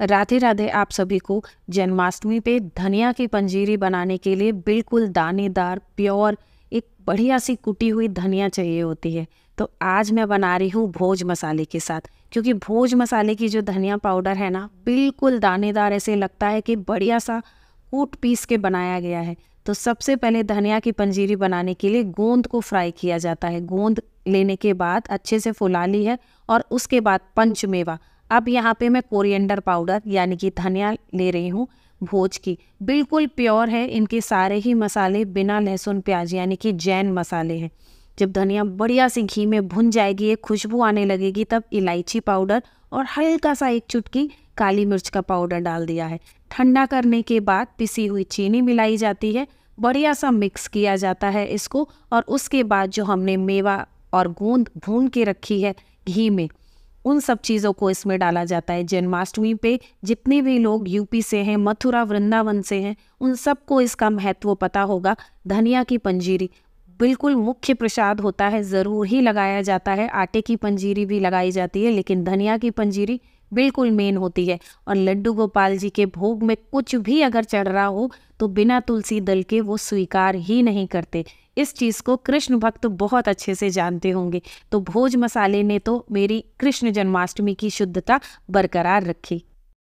राधे राधे आप सभी को जन्माष्टमी पे धनिया की पंजीरी बनाने के लिए बिल्कुल दानेदार प्योर एक बढ़िया सी कुटी हुई धनिया चाहिए होती है तो आज मैं बना रही हूँ भोज मसाले के साथ क्योंकि भोज मसाले की जो धनिया पाउडर है ना बिल्कुल दानेदार ऐसे लगता है कि बढ़िया सा कूट पीस के बनाया गया है तो सबसे पहले धनिया की पंजीरी बनाने के लिए गोंद को फ्राई किया जाता है गोंद लेने के बाद अच्छे से फुला ली है और उसके बाद पंचमेवा अब यहाँ पे मैं कोरिएंडर पाउडर यानी कि धनिया ले रही हूँ भोज की बिल्कुल प्योर है इनके सारे ही मसाले बिना लहसुन प्याज यानी कि जैन मसाले हैं जब धनिया बढ़िया सी घी में भुन जाएगी एक खुशबू आने लगेगी तब इलायची पाउडर और हल्का सा एक चुटकी काली मिर्च का पाउडर डाल दिया है ठंडा करने के बाद पिसी हुई चीनी मिलाई जाती है बढ़िया सा मिक्स किया जाता है इसको और उसके बाद जो हमने मेवा और गूंद भून के रखी है घी में उन सब चीज़ों को इसमें डाला जाता है जन्माष्टमी पे जितने भी लोग यूपी से हैं मथुरा वृंदावन से हैं उन सबको इसका महत्व पता होगा धनिया की पंजीरी बिल्कुल मुख्य प्रसाद होता है ज़रूर ही लगाया जाता है आटे की पंजीरी भी लगाई जाती है लेकिन धनिया की पंजीरी बिल्कुल मेन होती है और लड्डू गोपाल जी के भोग में कुछ भी अगर चढ़ रहा हो तो बिना तुलसी दल के वो स्वीकार ही नहीं करते इस चीज़ को कृष्ण भक्त तो बहुत अच्छे से जानते होंगे तो भोज मसाले ने तो मेरी कृष्ण जन्माष्टमी की शुद्धता बरकरार रखी